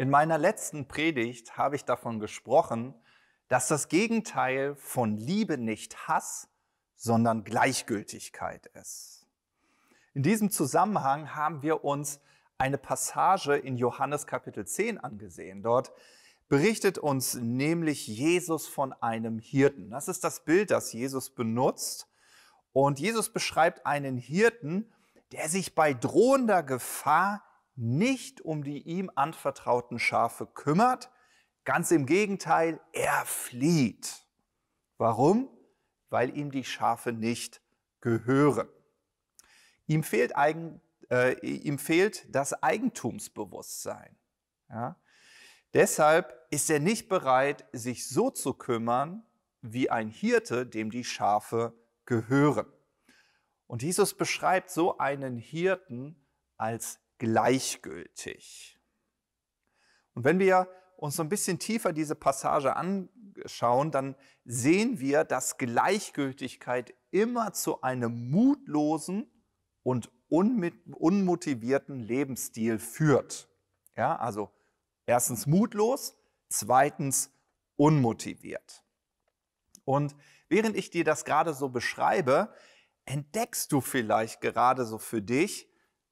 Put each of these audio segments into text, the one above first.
In meiner letzten Predigt habe ich davon gesprochen, dass das Gegenteil von Liebe nicht Hass, sondern Gleichgültigkeit ist. In diesem Zusammenhang haben wir uns eine Passage in Johannes Kapitel 10 angesehen. Dort berichtet uns nämlich Jesus von einem Hirten. Das ist das Bild, das Jesus benutzt. Und Jesus beschreibt einen Hirten, der sich bei drohender Gefahr nicht um die ihm anvertrauten Schafe kümmert. Ganz im Gegenteil, er flieht. Warum? Weil ihm die Schafe nicht gehören. Ihm fehlt, Eigen, äh, ihm fehlt das Eigentumsbewusstsein. Ja? Deshalb ist er nicht bereit, sich so zu kümmern wie ein Hirte, dem die Schafe gehören. Und Jesus beschreibt so einen Hirten als gleichgültig. Und wenn wir uns so ein bisschen tiefer diese Passage anschauen, dann sehen wir, dass Gleichgültigkeit immer zu einem mutlosen und unmotivierten Lebensstil führt. Ja, also erstens mutlos, zweitens unmotiviert. Und während ich dir das gerade so beschreibe, entdeckst du vielleicht gerade so für dich,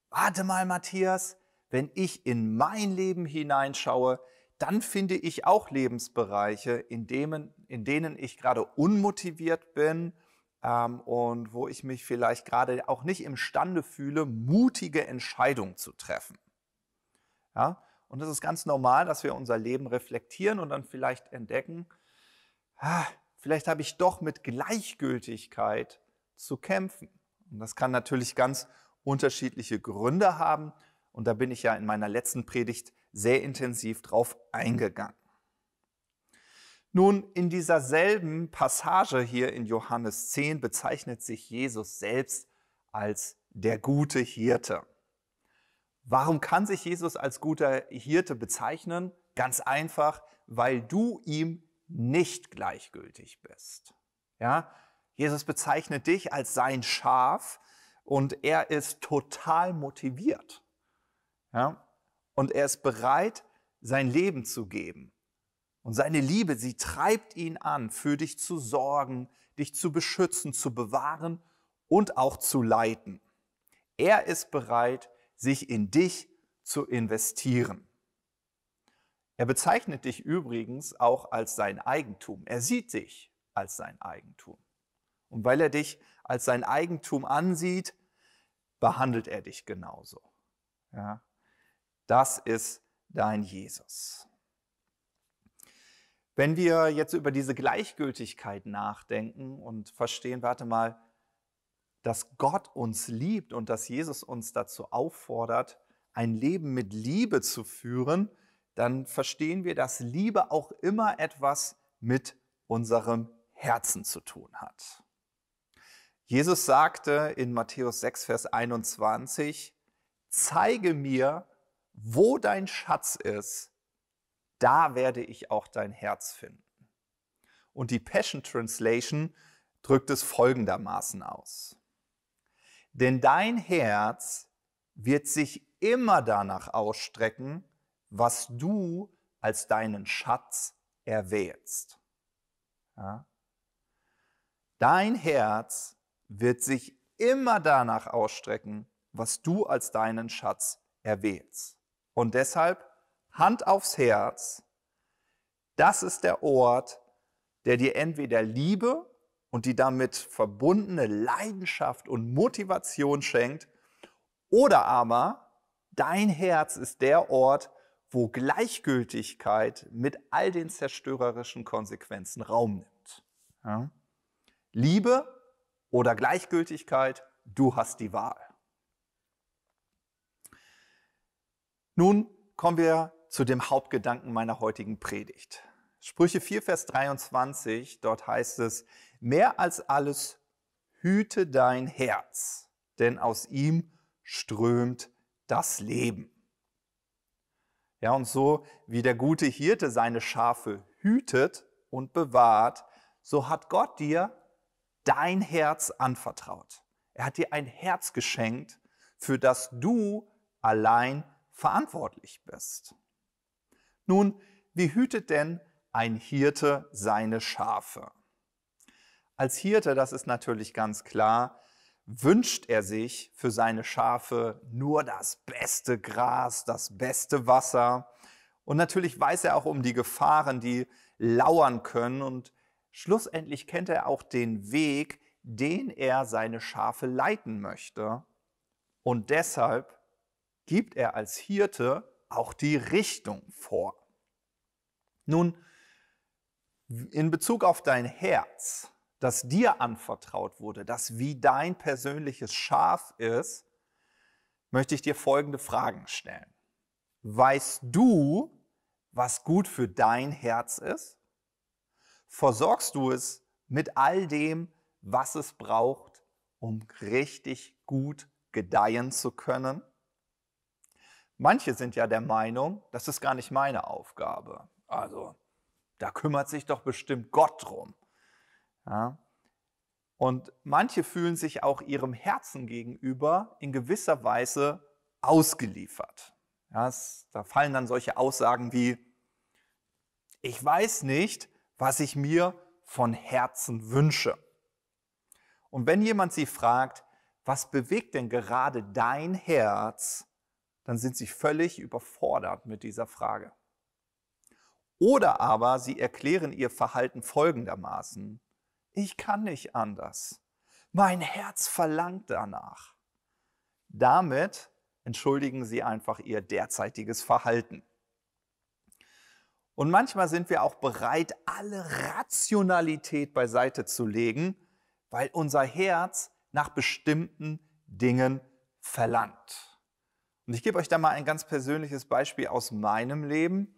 warte mal, Matthias, wenn ich in mein Leben hineinschaue, dann finde ich auch Lebensbereiche, in, dem, in denen ich gerade unmotiviert bin ähm, und wo ich mich vielleicht gerade auch nicht imstande fühle, mutige Entscheidungen zu treffen. Ja? Und es ist ganz normal, dass wir unser Leben reflektieren und dann vielleicht entdecken, ah, vielleicht habe ich doch mit Gleichgültigkeit zu kämpfen. Und das kann natürlich ganz unterschiedliche Gründe haben. Und da bin ich ja in meiner letzten Predigt sehr intensiv drauf eingegangen. Nun, in dieser selben Passage hier in Johannes 10 bezeichnet sich Jesus selbst als der gute Hirte. Warum kann sich Jesus als guter Hirte bezeichnen? Ganz einfach, weil du ihm nicht gleichgültig bist. Ja? Jesus bezeichnet dich als sein Schaf und er ist total motiviert. Ja? Und er ist bereit, sein Leben zu geben. Und seine Liebe, sie treibt ihn an, für dich zu sorgen, dich zu beschützen, zu bewahren und auch zu leiten. Er ist bereit, sich in dich zu investieren. Er bezeichnet dich übrigens auch als sein Eigentum. Er sieht dich als sein Eigentum. Und weil er dich als sein Eigentum ansieht, behandelt er dich genauso. Ja? Das ist dein Jesus. Wenn wir jetzt über diese Gleichgültigkeit nachdenken und verstehen, warte mal, dass Gott uns liebt und dass Jesus uns dazu auffordert, ein Leben mit Liebe zu führen, dann verstehen wir, dass Liebe auch immer etwas mit unserem Herzen zu tun hat. Jesus sagte in Matthäus 6, Vers 21, zeige mir, wo dein Schatz ist, da werde ich auch dein Herz finden. Und die Passion Translation drückt es folgendermaßen aus. Denn dein Herz wird sich immer danach ausstrecken, was du als deinen Schatz erwählst. Ja? Dein Herz wird sich immer danach ausstrecken, was du als deinen Schatz erwählst. Und deshalb Hand aufs Herz, das ist der Ort, der dir entweder Liebe und die damit verbundene Leidenschaft und Motivation schenkt, oder aber dein Herz ist der Ort, wo Gleichgültigkeit mit all den zerstörerischen Konsequenzen Raum nimmt. Ja. Liebe oder Gleichgültigkeit, du hast die Wahl. Nun kommen wir zu dem Hauptgedanken meiner heutigen Predigt. Sprüche 4, Vers 23, dort heißt es, mehr als alles hüte dein Herz, denn aus ihm strömt das Leben. Ja, und so wie der gute Hirte seine Schafe hütet und bewahrt, so hat Gott dir dein Herz anvertraut. Er hat dir ein Herz geschenkt, für das du allein verantwortlich bist. Nun, wie hütet denn ein Hirte seine Schafe? Als Hirte, das ist natürlich ganz klar, wünscht er sich für seine Schafe nur das beste Gras, das beste Wasser. Und natürlich weiß er auch um die Gefahren, die lauern können und Schlussendlich kennt er auch den Weg, den er seine Schafe leiten möchte. Und deshalb gibt er als Hirte auch die Richtung vor. Nun, in Bezug auf dein Herz, das dir anvertraut wurde, das wie dein persönliches Schaf ist, möchte ich dir folgende Fragen stellen. Weißt du, was gut für dein Herz ist? versorgst du es mit all dem, was es braucht, um richtig gut gedeihen zu können? Manche sind ja der Meinung, das ist gar nicht meine Aufgabe. Also, da kümmert sich doch bestimmt Gott drum. Ja? Und manche fühlen sich auch ihrem Herzen gegenüber in gewisser Weise ausgeliefert. Ja, es, da fallen dann solche Aussagen wie, ich weiß nicht, was ich mir von Herzen wünsche. Und wenn jemand sie fragt, was bewegt denn gerade dein Herz, dann sind sie völlig überfordert mit dieser Frage. Oder aber sie erklären ihr Verhalten folgendermaßen, ich kann nicht anders, mein Herz verlangt danach. Damit entschuldigen sie einfach ihr derzeitiges Verhalten. Und manchmal sind wir auch bereit, alle Rationalität beiseite zu legen, weil unser Herz nach bestimmten Dingen verlangt. Und ich gebe euch da mal ein ganz persönliches Beispiel aus meinem Leben.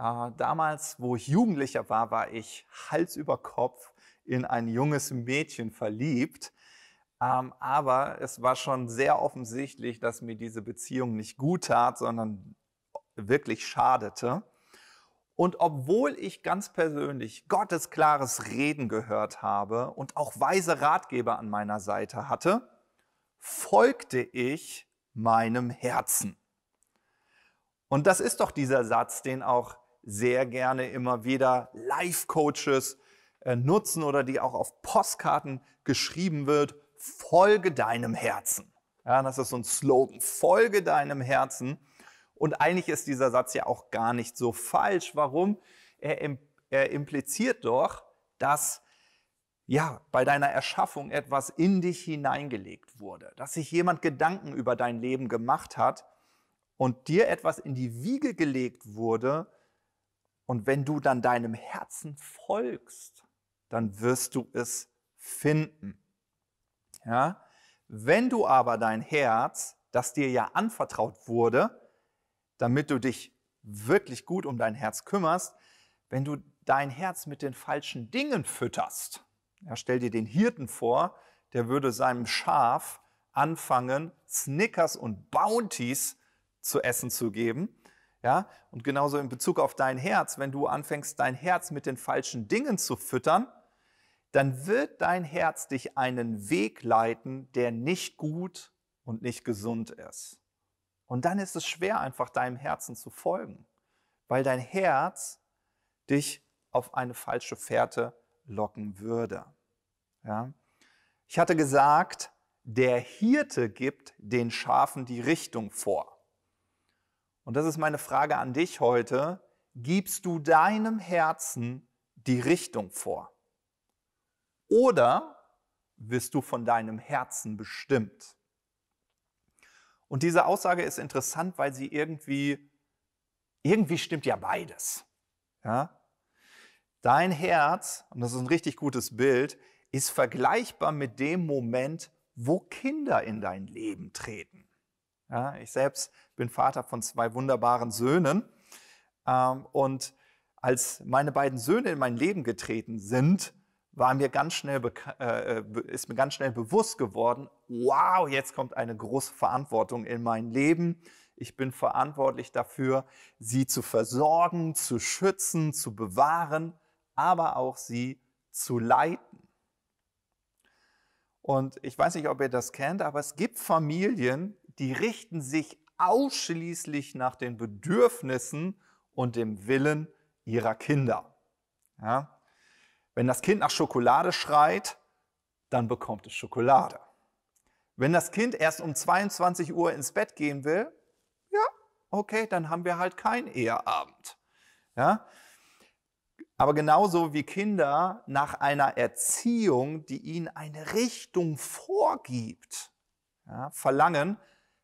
Äh, damals, wo ich Jugendlicher war, war ich Hals über Kopf in ein junges Mädchen verliebt. Ähm, aber es war schon sehr offensichtlich, dass mir diese Beziehung nicht gut tat, sondern wirklich schadete. Und obwohl ich ganz persönlich Gottes klares Reden gehört habe und auch weise Ratgeber an meiner Seite hatte, folgte ich meinem Herzen. Und das ist doch dieser Satz, den auch sehr gerne immer wieder Life-Coaches äh, nutzen oder die auch auf Postkarten geschrieben wird. Folge deinem Herzen. Ja, das ist so ein Slogan. Folge deinem Herzen. Und eigentlich ist dieser Satz ja auch gar nicht so falsch. Warum? Er, er impliziert doch, dass ja, bei deiner Erschaffung etwas in dich hineingelegt wurde, dass sich jemand Gedanken über dein Leben gemacht hat und dir etwas in die Wiege gelegt wurde. Und wenn du dann deinem Herzen folgst, dann wirst du es finden. Ja? Wenn du aber dein Herz, das dir ja anvertraut wurde, damit du dich wirklich gut um dein Herz kümmerst, wenn du dein Herz mit den falschen Dingen fütterst. Ja, stell dir den Hirten vor, der würde seinem Schaf anfangen, Snickers und Bounties zu essen zu geben. Ja, und genauso in Bezug auf dein Herz, wenn du anfängst, dein Herz mit den falschen Dingen zu füttern, dann wird dein Herz dich einen Weg leiten, der nicht gut und nicht gesund ist. Und dann ist es schwer, einfach deinem Herzen zu folgen, weil dein Herz dich auf eine falsche Fährte locken würde. Ja? Ich hatte gesagt, der Hirte gibt den Schafen die Richtung vor. Und das ist meine Frage an dich heute. Gibst du deinem Herzen die Richtung vor? Oder wirst du von deinem Herzen bestimmt? Und diese Aussage ist interessant, weil sie irgendwie, irgendwie stimmt ja beides. Ja? Dein Herz, und das ist ein richtig gutes Bild, ist vergleichbar mit dem Moment, wo Kinder in dein Leben treten. Ja, ich selbst bin Vater von zwei wunderbaren Söhnen. Ähm, und als meine beiden Söhne in mein Leben getreten sind, war mir ganz schnell äh, äh ist mir ganz schnell bewusst geworden, wow, jetzt kommt eine große Verantwortung in mein Leben. Ich bin verantwortlich dafür, sie zu versorgen, zu schützen, zu bewahren, aber auch sie zu leiten. Und ich weiß nicht, ob ihr das kennt, aber es gibt Familien, die richten sich ausschließlich nach den Bedürfnissen und dem Willen ihrer Kinder. Ja? Wenn das Kind nach Schokolade schreit, dann bekommt es Schokolade. Wenn das Kind erst um 22 Uhr ins Bett gehen will, ja, okay, dann haben wir halt keinen Eheabend. Ja? Aber genauso wie Kinder nach einer Erziehung, die ihnen eine Richtung vorgibt, ja, verlangen,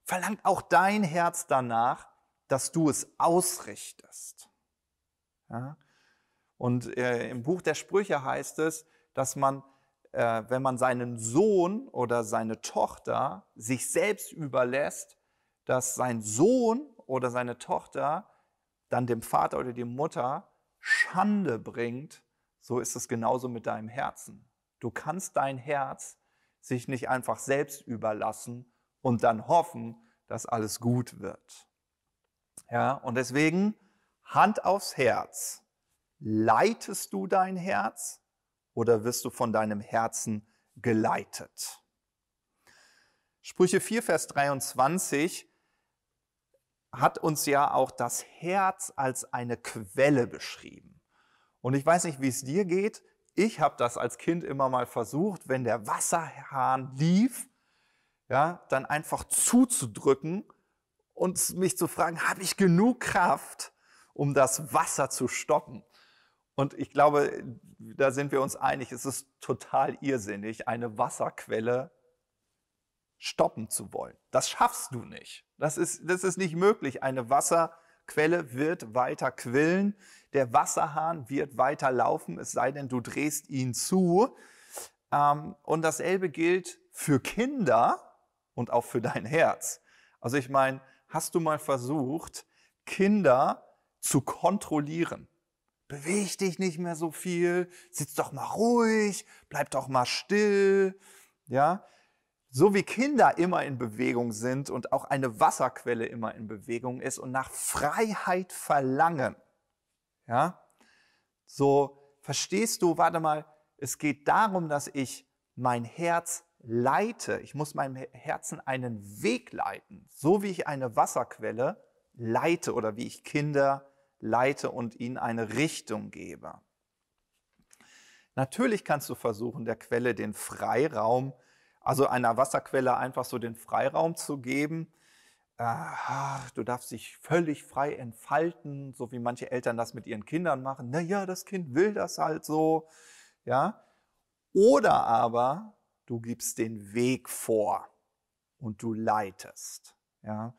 verlangt auch dein Herz danach, dass du es ausrichtest. Ja? Und äh, im Buch der Sprüche heißt es, dass man, äh, wenn man seinen Sohn oder seine Tochter sich selbst überlässt, dass sein Sohn oder seine Tochter dann dem Vater oder die Mutter Schande bringt, so ist es genauso mit deinem Herzen. Du kannst dein Herz sich nicht einfach selbst überlassen und dann hoffen, dass alles gut wird. Ja, und deswegen Hand aufs Herz leitest du dein Herz oder wirst du von deinem Herzen geleitet? Sprüche 4, Vers 23 hat uns ja auch das Herz als eine Quelle beschrieben. Und ich weiß nicht, wie es dir geht. Ich habe das als Kind immer mal versucht, wenn der Wasserhahn lief, ja, dann einfach zuzudrücken und mich zu fragen, habe ich genug Kraft, um das Wasser zu stoppen? Und ich glaube, da sind wir uns einig, es ist total irrsinnig, eine Wasserquelle stoppen zu wollen. Das schaffst du nicht. Das ist, das ist nicht möglich. Eine Wasserquelle wird weiter quillen, der Wasserhahn wird weiter laufen, es sei denn, du drehst ihn zu. Ähm, und dasselbe gilt für Kinder und auch für dein Herz. Also ich meine, hast du mal versucht, Kinder zu kontrollieren? beweg dich nicht mehr so viel, sitz doch mal ruhig, bleib doch mal still. Ja, so wie Kinder immer in Bewegung sind und auch eine Wasserquelle immer in Bewegung ist und nach Freiheit verlangen. Ja, so verstehst du, warte mal, es geht darum, dass ich mein Herz leite. Ich muss meinem Herzen einen Weg leiten, so wie ich eine Wasserquelle leite oder wie ich Kinder leite leite und ihnen eine Richtung gebe. Natürlich kannst du versuchen, der Quelle den Freiraum, also einer Wasserquelle einfach so den Freiraum zu geben. Ach, du darfst dich völlig frei entfalten, so wie manche Eltern das mit ihren Kindern machen. Naja, das Kind will das halt so. Ja? Oder aber du gibst den Weg vor und du leitest. Ja?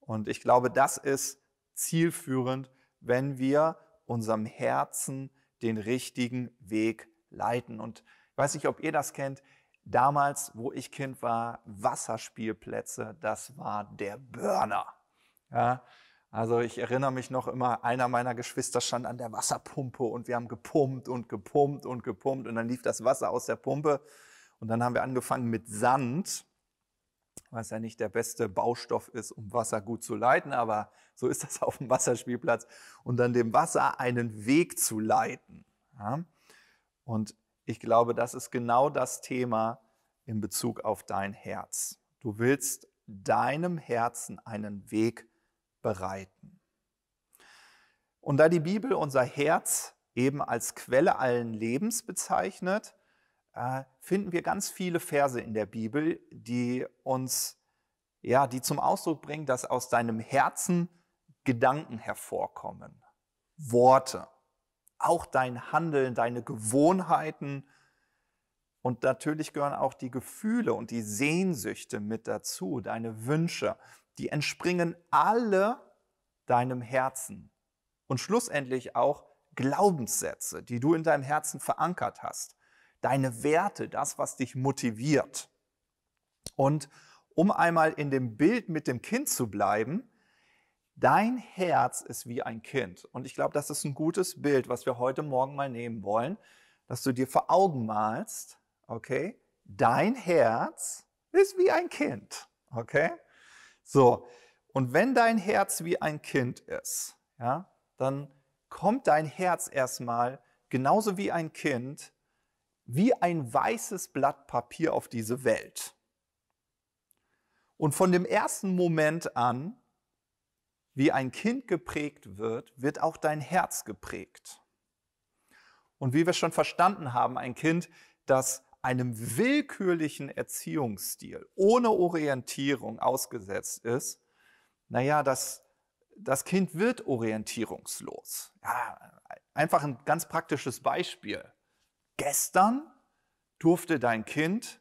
Und ich glaube, das ist zielführend wenn wir unserem Herzen den richtigen Weg leiten. Und ich weiß nicht, ob ihr das kennt. Damals, wo ich Kind war, Wasserspielplätze, das war der Burner. Ja, also ich erinnere mich noch immer, einer meiner Geschwister stand an der Wasserpumpe und wir haben gepumpt und gepumpt und gepumpt und dann lief das Wasser aus der Pumpe und dann haben wir angefangen mit Sand was ja nicht der beste Baustoff ist, um Wasser gut zu leiten, aber so ist das auf dem Wasserspielplatz, und dann dem Wasser einen Weg zu leiten. Ja? Und ich glaube, das ist genau das Thema in Bezug auf dein Herz. Du willst deinem Herzen einen Weg bereiten. Und da die Bibel unser Herz eben als Quelle allen Lebens bezeichnet, äh, finden wir ganz viele Verse in der Bibel, die uns, ja, die zum Ausdruck bringen, dass aus deinem Herzen Gedanken hervorkommen, Worte, auch dein Handeln, deine Gewohnheiten. Und natürlich gehören auch die Gefühle und die Sehnsüchte mit dazu, deine Wünsche. Die entspringen alle deinem Herzen. Und schlussendlich auch Glaubenssätze, die du in deinem Herzen verankert hast deine Werte, das, was dich motiviert. Und um einmal in dem Bild mit dem Kind zu bleiben, dein Herz ist wie ein Kind. Und ich glaube, das ist ein gutes Bild, was wir heute Morgen mal nehmen wollen, dass du dir vor Augen malst, okay, dein Herz ist wie ein Kind, okay? So, und wenn dein Herz wie ein Kind ist, ja, dann kommt dein Herz erstmal genauso wie ein Kind wie ein weißes Blatt Papier auf diese Welt. Und von dem ersten Moment an, wie ein Kind geprägt wird, wird auch dein Herz geprägt. Und wie wir schon verstanden haben, ein Kind, das einem willkürlichen Erziehungsstil ohne Orientierung ausgesetzt ist, naja, das, das Kind wird orientierungslos. Ja, einfach ein ganz praktisches Beispiel. Gestern durfte dein Kind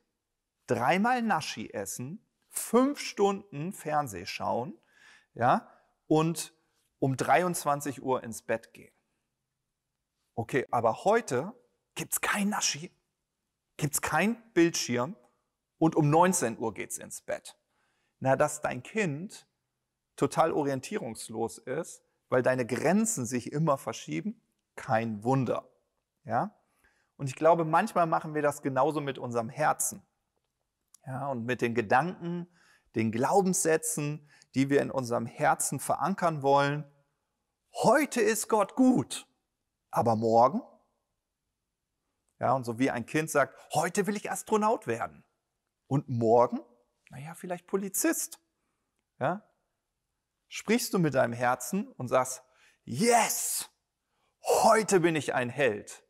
dreimal Naschi essen, fünf Stunden Fernseh schauen, ja, und um 23 Uhr ins Bett gehen. Okay, aber heute gibt's kein Naschi, gibt's kein Bildschirm und um 19 Uhr geht's ins Bett. Na, dass dein Kind total orientierungslos ist, weil deine Grenzen sich immer verschieben, kein Wunder. Ja? Und ich glaube, manchmal machen wir das genauso mit unserem Herzen. Ja, und mit den Gedanken, den Glaubenssätzen, die wir in unserem Herzen verankern wollen. Heute ist Gott gut, aber morgen? Ja, und so wie ein Kind sagt, heute will ich Astronaut werden. Und morgen? Naja, vielleicht Polizist. Ja? Sprichst du mit deinem Herzen und sagst, yes, heute bin ich ein Held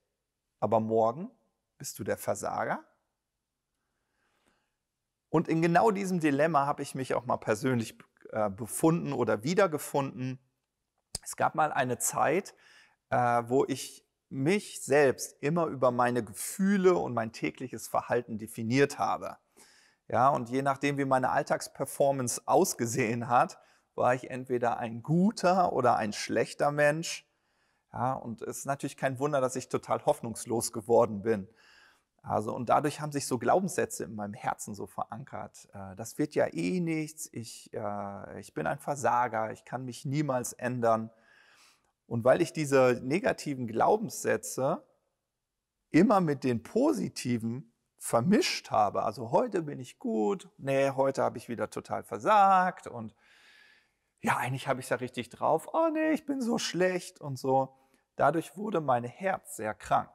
aber morgen bist du der Versager. Und in genau diesem Dilemma habe ich mich auch mal persönlich äh, befunden oder wiedergefunden. Es gab mal eine Zeit, äh, wo ich mich selbst immer über meine Gefühle und mein tägliches Verhalten definiert habe. Ja, und je nachdem, wie meine Alltagsperformance ausgesehen hat, war ich entweder ein guter oder ein schlechter Mensch. Ja, und es ist natürlich kein Wunder, dass ich total hoffnungslos geworden bin. Also, und dadurch haben sich so Glaubenssätze in meinem Herzen so verankert. Äh, das wird ja eh nichts, ich, äh, ich bin ein Versager, ich kann mich niemals ändern. Und weil ich diese negativen Glaubenssätze immer mit den positiven vermischt habe, also heute bin ich gut, nee, heute habe ich wieder total versagt und ja, eigentlich habe ich es ja richtig drauf, oh nee, ich bin so schlecht und so Dadurch wurde mein Herz sehr krank.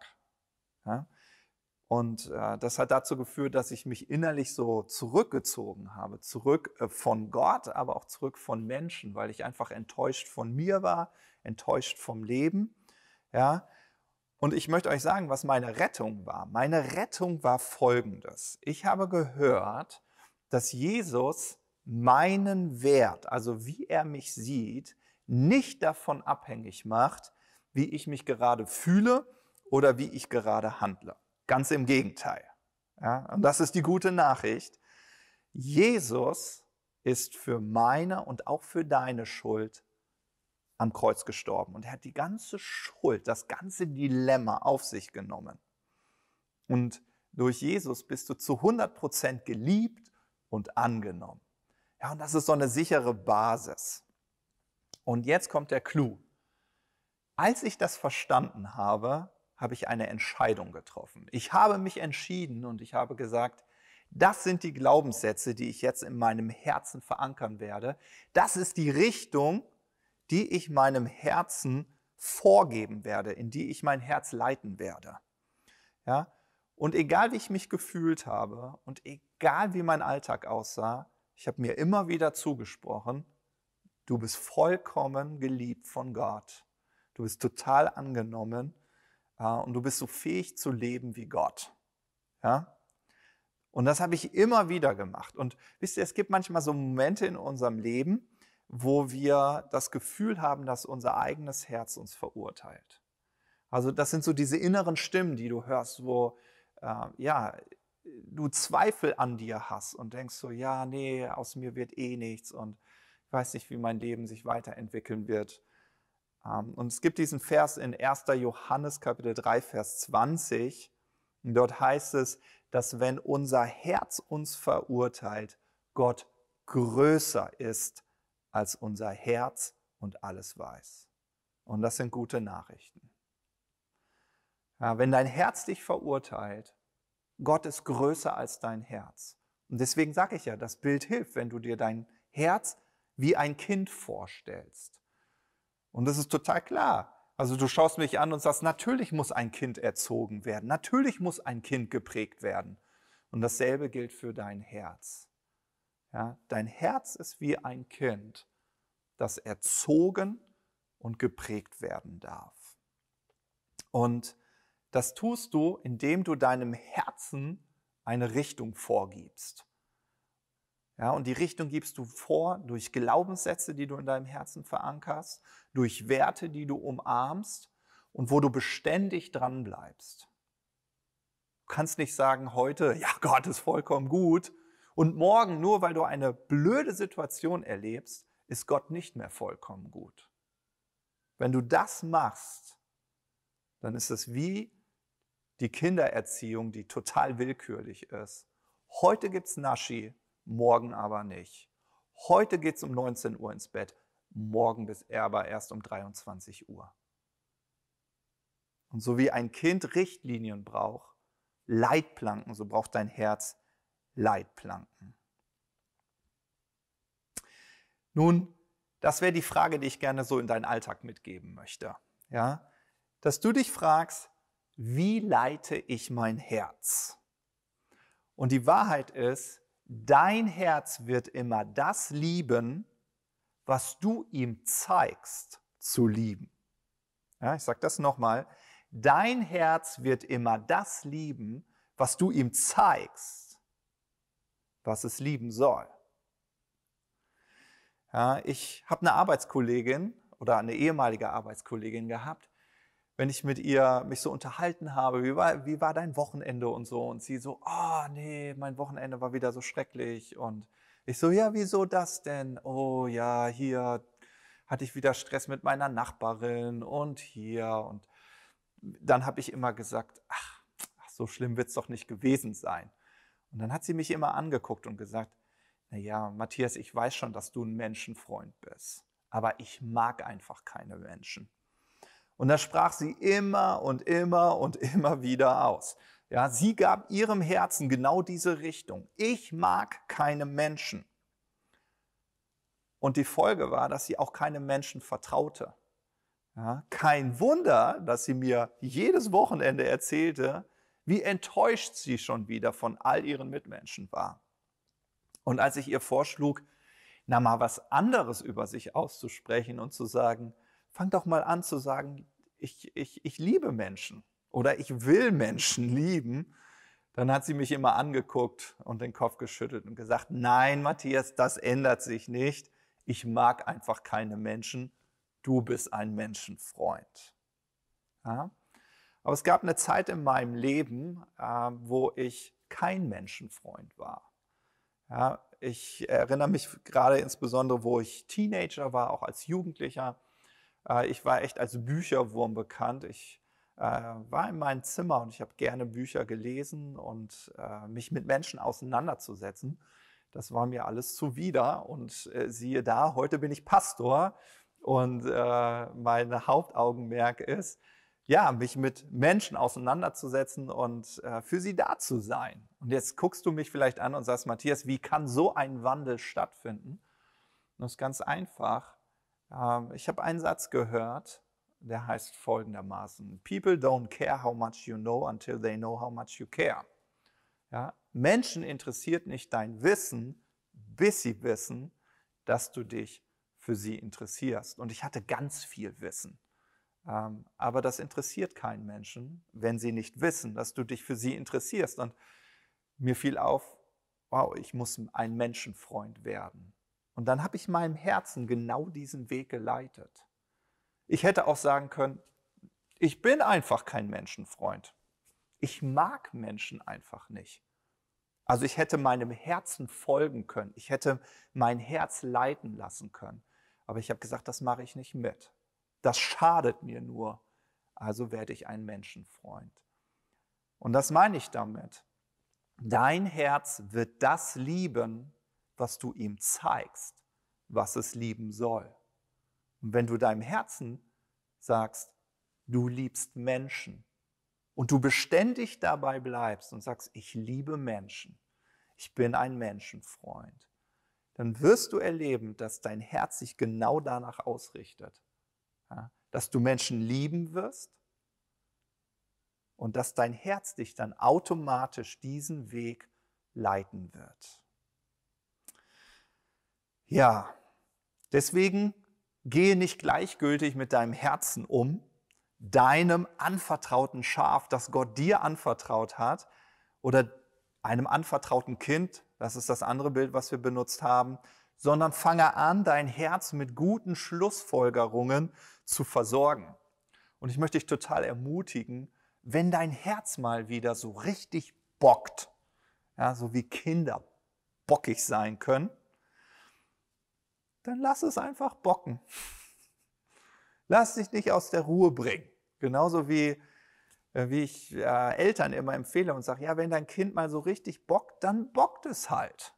Ja? Und äh, das hat dazu geführt, dass ich mich innerlich so zurückgezogen habe, zurück äh, von Gott, aber auch zurück von Menschen, weil ich einfach enttäuscht von mir war, enttäuscht vom Leben. Ja? Und ich möchte euch sagen, was meine Rettung war. Meine Rettung war folgendes. Ich habe gehört, dass Jesus meinen Wert, also wie er mich sieht, nicht davon abhängig macht, wie ich mich gerade fühle oder wie ich gerade handle. Ganz im Gegenteil. Ja, und das ist die gute Nachricht. Jesus ist für meine und auch für deine Schuld am Kreuz gestorben. Und er hat die ganze Schuld, das ganze Dilemma auf sich genommen. Und durch Jesus bist du zu 100 Prozent geliebt und angenommen. Ja, und das ist so eine sichere Basis. Und jetzt kommt der Clou. Als ich das verstanden habe, habe ich eine Entscheidung getroffen. Ich habe mich entschieden und ich habe gesagt, das sind die Glaubenssätze, die ich jetzt in meinem Herzen verankern werde. Das ist die Richtung, die ich meinem Herzen vorgeben werde, in die ich mein Herz leiten werde. Ja? Und egal wie ich mich gefühlt habe und egal wie mein Alltag aussah, ich habe mir immer wieder zugesprochen, du bist vollkommen geliebt von Gott. Du bist total angenommen und du bist so fähig zu leben wie Gott. Ja? Und das habe ich immer wieder gemacht. Und wisst ihr, es gibt manchmal so Momente in unserem Leben, wo wir das Gefühl haben, dass unser eigenes Herz uns verurteilt. Also das sind so diese inneren Stimmen, die du hörst, wo äh, ja du Zweifel an dir hast und denkst so, ja, nee, aus mir wird eh nichts und ich weiß nicht, wie mein Leben sich weiterentwickeln wird. Ähm, und es gibt diesen Vers in 1. Johannes Kapitel 3, Vers 20. dort heißt es, dass wenn unser Herz uns verurteilt, Gott größer ist als unser Herz und alles weiß. Und das sind gute Nachrichten. Ja, wenn dein Herz dich verurteilt, Gott ist größer als dein Herz. Und deswegen sage ich ja, das Bild hilft, wenn du dir dein Herz wie ein Kind vorstellst. Und das ist total klar. Also du schaust mich an und sagst, natürlich muss ein Kind erzogen werden, natürlich muss ein Kind geprägt werden. Und dasselbe gilt für dein Herz. Ja, dein Herz ist wie ein Kind, das erzogen und geprägt werden darf. Und das tust du, indem du deinem Herzen eine Richtung vorgibst. Ja, und die Richtung gibst du vor durch Glaubenssätze, die du in deinem Herzen verankerst, durch Werte, die du umarmst und wo du beständig dran bleibst. Du kannst nicht sagen heute, ja, Gott ist vollkommen gut und morgen nur weil du eine blöde Situation erlebst, ist Gott nicht mehr vollkommen gut. Wenn du das machst, dann ist es wie die Kindererziehung, die total willkürlich ist. Heute gibt's Naschi, morgen aber nicht. Heute geht es um 19 Uhr ins Bett, morgen bis äh, aber erst um 23 Uhr. Und so wie ein Kind Richtlinien braucht, Leitplanken, so braucht dein Herz Leitplanken. Nun, das wäre die Frage, die ich gerne so in deinen Alltag mitgeben möchte. Ja? Dass du dich fragst, wie leite ich mein Herz? Und die Wahrheit ist, Dein Herz wird immer das lieben, was du ihm zeigst zu lieben. Ja, ich sage das nochmal. Dein Herz wird immer das lieben, was du ihm zeigst, was es lieben soll. Ja, ich habe eine Arbeitskollegin oder eine ehemalige Arbeitskollegin gehabt, wenn ich mit ihr mich so unterhalten habe, wie war, wie war dein Wochenende und so. Und sie so, oh, nee, mein Wochenende war wieder so schrecklich. Und ich so, ja, wieso das denn? Oh ja, hier hatte ich wieder Stress mit meiner Nachbarin und hier. Und dann habe ich immer gesagt, ach, ach so schlimm wird es doch nicht gewesen sein. Und dann hat sie mich immer angeguckt und gesagt, naja, Matthias, ich weiß schon, dass du ein Menschenfreund bist, aber ich mag einfach keine Menschen. Und das sprach sie immer und immer und immer wieder aus. Ja, sie gab ihrem Herzen genau diese Richtung. Ich mag keine Menschen. Und die Folge war, dass sie auch keine Menschen vertraute. Ja, kein Wunder, dass sie mir jedes Wochenende erzählte, wie enttäuscht sie schon wieder von all ihren Mitmenschen war. Und als ich ihr vorschlug, na mal was anderes über sich auszusprechen und zu sagen, fang doch mal an zu sagen, ich, ich, ich liebe Menschen oder ich will Menschen lieben. Dann hat sie mich immer angeguckt und den Kopf geschüttelt und gesagt, nein, Matthias, das ändert sich nicht. Ich mag einfach keine Menschen. Du bist ein Menschenfreund. Ja? Aber es gab eine Zeit in meinem Leben, äh, wo ich kein Menschenfreund war. Ja, ich erinnere mich gerade insbesondere, wo ich Teenager war, auch als Jugendlicher. Äh, ich war echt als Bücherwurm bekannt. Ich äh, war in meinem Zimmer und ich habe gerne Bücher gelesen und äh, mich mit Menschen auseinanderzusetzen. Das war mir alles zuwider. Und siehe da, heute bin ich Pastor und mein Hauptaugenmerk ist, ja, mich mit Menschen auseinanderzusetzen und äh, für sie da zu sein. Und jetzt guckst du mich vielleicht an und sagst, Matthias, wie kann so ein Wandel stattfinden? Und das ist ganz einfach. Ähm, ich habe einen Satz gehört, der heißt folgendermaßen: People don't care how much you know until they know how much you care. Ja? Menschen interessiert nicht dein Wissen, bis sie wissen, dass du dich für sie interessierst. Und ich hatte ganz viel Wissen. Ähm, aber das interessiert keinen Menschen, wenn sie nicht wissen, dass du dich für sie interessierst. Und mir fiel auf, wow, ich muss ein Menschenfreund werden. Und dann habe ich meinem Herzen genau diesen Weg geleitet. Ich hätte auch sagen können, ich bin einfach kein Menschenfreund. Ich mag Menschen einfach nicht. Also ich hätte meinem Herzen folgen können. Ich hätte mein Herz leiten lassen können. Aber ich habe gesagt, das mache ich nicht mit. Das schadet mir nur. Also werde ich ein Menschenfreund. Und das meine ich damit. Dein Herz wird das lieben, was du ihm zeigst, was es lieben soll. Und wenn du deinem Herzen sagst, du liebst Menschen und du beständig dabei bleibst und sagst, ich liebe Menschen, ich bin ein Menschenfreund, dann wirst du erleben, dass dein Herz sich genau danach ausrichtet, dass du Menschen lieben wirst und dass dein Herz dich dann automatisch diesen Weg leiten wird. Ja, deswegen gehe nicht gleichgültig mit deinem Herzen um, deinem anvertrauten Schaf, das Gott dir anvertraut hat, oder einem anvertrauten Kind, das ist das andere Bild, was wir benutzt haben, sondern fange an, dein Herz mit guten Schlussfolgerungen zu versorgen. Und ich möchte dich total ermutigen, wenn dein Herz mal wieder so richtig bockt, ja, so wie Kinder bockig sein können, dann lass es einfach bocken. Lass dich nicht aus der Ruhe bringen. Genauso wie, äh, wie ich äh, Eltern immer empfehle und sage, ja, wenn dein Kind mal so richtig bockt, dann bockt es halt.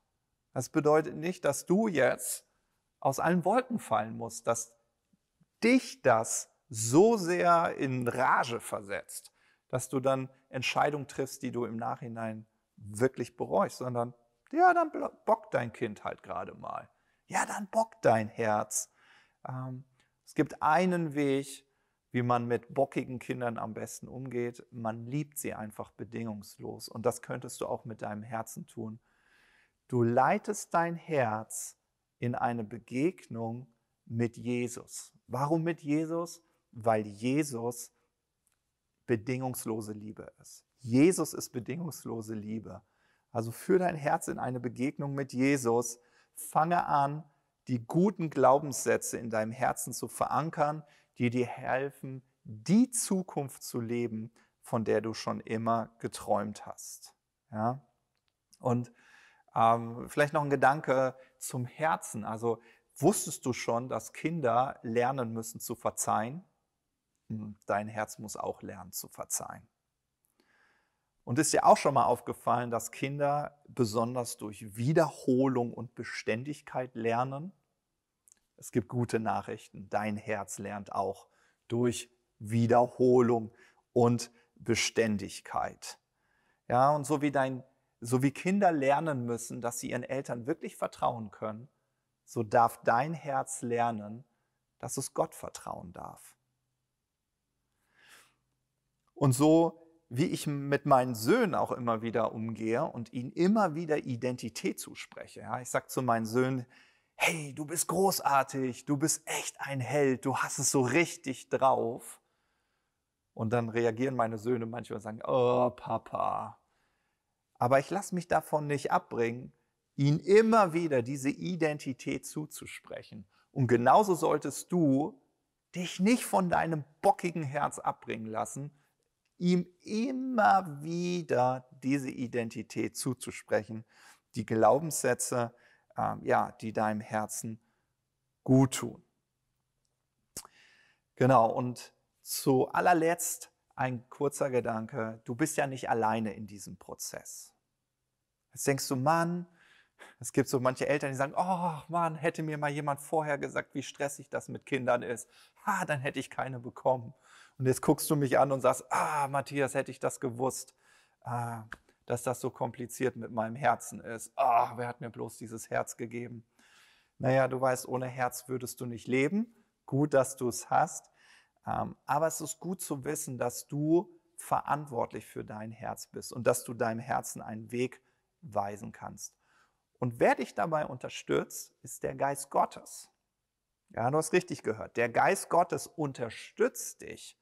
Das bedeutet nicht, dass du jetzt aus allen Wolken fallen musst, dass dich das so sehr in Rage versetzt, dass du dann Entscheidungen triffst, die du im Nachhinein wirklich bereust, sondern ja, dann bockt dein Kind halt gerade mal ja, dann bockt dein Herz. Ähm, es gibt einen Weg, wie man mit bockigen Kindern am besten umgeht. Man liebt sie einfach bedingungslos. Und das könntest du auch mit deinem Herzen tun. Du leitest dein Herz in eine Begegnung mit Jesus. Warum mit Jesus? Weil Jesus bedingungslose Liebe ist. Jesus ist bedingungslose Liebe. Also führ dein Herz in eine Begegnung mit Jesus fange an, die guten Glaubenssätze in deinem Herzen zu verankern, die dir helfen, die Zukunft zu leben, von der du schon immer geträumt hast. Ja? Und ähm, vielleicht noch ein Gedanke zum Herzen. Also wusstest du schon, dass Kinder lernen müssen zu verzeihen? Hm, dein Herz muss auch lernen zu verzeihen. Und ist dir auch schon mal aufgefallen, dass Kinder besonders durch Wiederholung und Beständigkeit lernen? Es gibt gute Nachrichten. Dein Herz lernt auch durch Wiederholung und Beständigkeit. Ja, und so wie dein, so wie Kinder lernen müssen, dass sie ihren Eltern wirklich vertrauen können, so darf dein Herz lernen, dass es Gott vertrauen darf. Und so wie ich mit meinen Söhnen auch immer wieder umgehe und ihnen immer wieder Identität zuspreche. Ja, ich sage zu meinen Söhnen, hey, du bist großartig, du bist echt ein Held, du hast es so richtig drauf. Und dann reagieren meine Söhne manchmal und sagen, oh Papa. Aber ich lasse mich davon nicht abbringen, ihnen immer wieder diese Identität zuzusprechen. Und genauso solltest du dich nicht von deinem bockigen Herz abbringen lassen, ihm immer wieder diese Identität zuzusprechen, die Glaubenssätze, äh, ja, die deinem Herzen gut tun. Genau, und zu allerletzt ein kurzer Gedanke, du bist ja nicht alleine in diesem Prozess. Jetzt denkst du, Mann, es gibt so manche Eltern, die sagen, oh Mann, hätte mir mal jemand vorher gesagt, wie stressig das mit Kindern ist, ha, dann hätte ich keine bekommen. Und jetzt guckst du mich an und sagst, ah, Matthias, hätte ich das gewusst, ah, dass das so kompliziert mit meinem Herzen ist. Ah, wer hat mir bloß dieses Herz gegeben? Naja, du weißt, ohne Herz würdest du nicht leben. Gut, dass du es hast. Ähm, aber es ist gut zu wissen, dass du verantwortlich für dein Herz bist und dass du deinem Herzen einen Weg weisen kannst. Und wer dich dabei unterstützt, ist der Geist Gottes. Ja, du hast richtig gehört. Der Geist Gottes unterstützt dich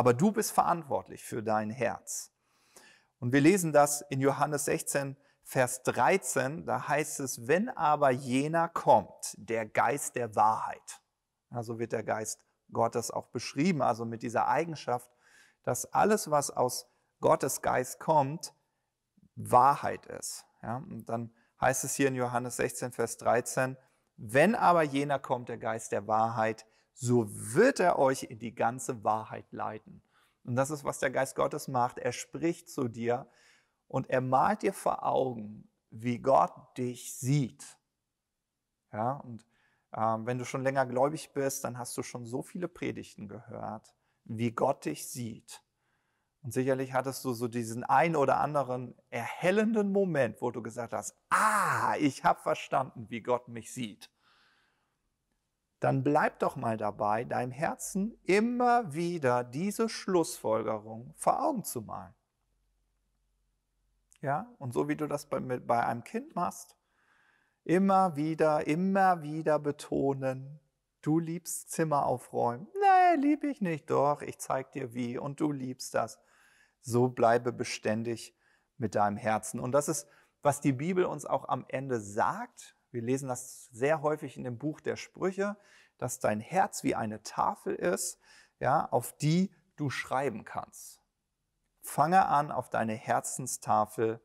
aber du bist verantwortlich für dein Herz. Und wir lesen das in Johannes 16, Vers 13, da heißt es, wenn aber jener kommt, der Geist der Wahrheit, also wird der Geist Gottes auch beschrieben, also mit dieser Eigenschaft, dass alles, was aus Gottes Geist kommt, Wahrheit ist. Ja, und dann heißt es hier in Johannes 16, Vers 13, wenn aber jener kommt, der Geist der Wahrheit, so wird er euch in die ganze Wahrheit leiten. Und das ist, was der Geist Gottes macht. Er spricht zu dir und er malt dir vor Augen, wie Gott dich sieht. Ja, und ähm, wenn du schon länger gläubig bist, dann hast du schon so viele Predigten gehört, wie Gott dich sieht. Und sicherlich hattest du so diesen ein oder anderen erhellenden Moment, wo du gesagt hast, ah, ich habe verstanden, wie Gott mich sieht dann bleib doch mal dabei, deinem Herzen immer wieder diese Schlussfolgerung vor Augen zu malen. Ja, und so wie du das bei, bei einem Kind machst, immer wieder, immer wieder betonen, du liebst Zimmer aufräumen. Nee, lieb ich nicht, doch, ich zeig dir wie und du liebst das. So bleibe beständig mit deinem Herzen. Und das ist, was die Bibel uns auch am Ende sagt, wir lesen das sehr häufig in dem Buch der Sprüche, dass dein Herz wie eine Tafel ist, ja, auf die du schreiben kannst. Fange an, auf deine Herzenstafel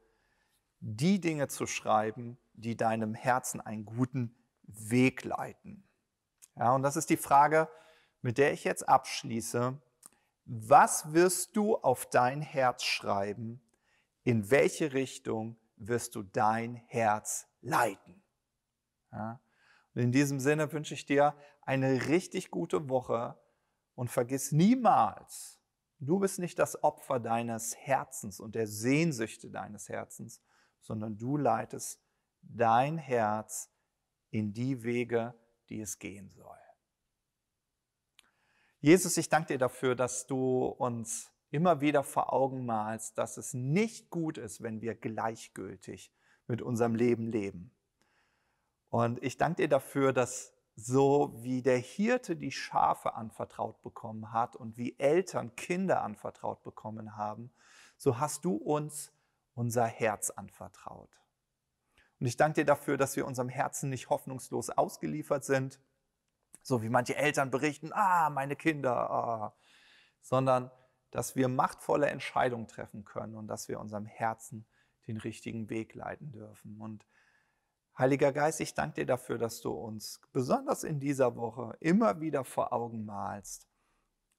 die Dinge zu schreiben, die deinem Herzen einen guten Weg leiten. Ja, und das ist die Frage, mit der ich jetzt abschließe. Was wirst du auf dein Herz schreiben? In welche Richtung wirst du dein Herz leiten? Ja? Und in diesem Sinne wünsche ich dir eine richtig gute Woche und vergiss niemals, du bist nicht das Opfer deines Herzens und der Sehnsüchte deines Herzens, sondern du leitest dein Herz in die Wege, die es gehen soll. Jesus, ich danke dir dafür, dass du uns immer wieder vor Augen malst, dass es nicht gut ist, wenn wir gleichgültig mit unserem Leben leben. Und ich danke dir dafür, dass so wie der Hirte die Schafe anvertraut bekommen hat und wie Eltern Kinder anvertraut bekommen haben, so hast du uns unser Herz anvertraut. Und ich danke dir dafür, dass wir unserem Herzen nicht hoffnungslos ausgeliefert sind, so wie manche Eltern berichten, ah, meine Kinder, ah, sondern dass wir machtvolle Entscheidungen treffen können und dass wir unserem Herzen den richtigen Weg leiten dürfen. Und Heiliger Geist, ich danke dir dafür, dass du uns besonders in dieser Woche immer wieder vor Augen malst,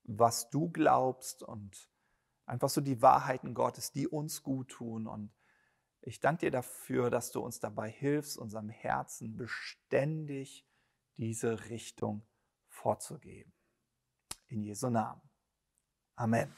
was du glaubst und einfach so die Wahrheiten Gottes, die uns gut tun. Und ich danke dir dafür, dass du uns dabei hilfst, unserem Herzen beständig diese Richtung vorzugeben. In Jesu Namen. Amen.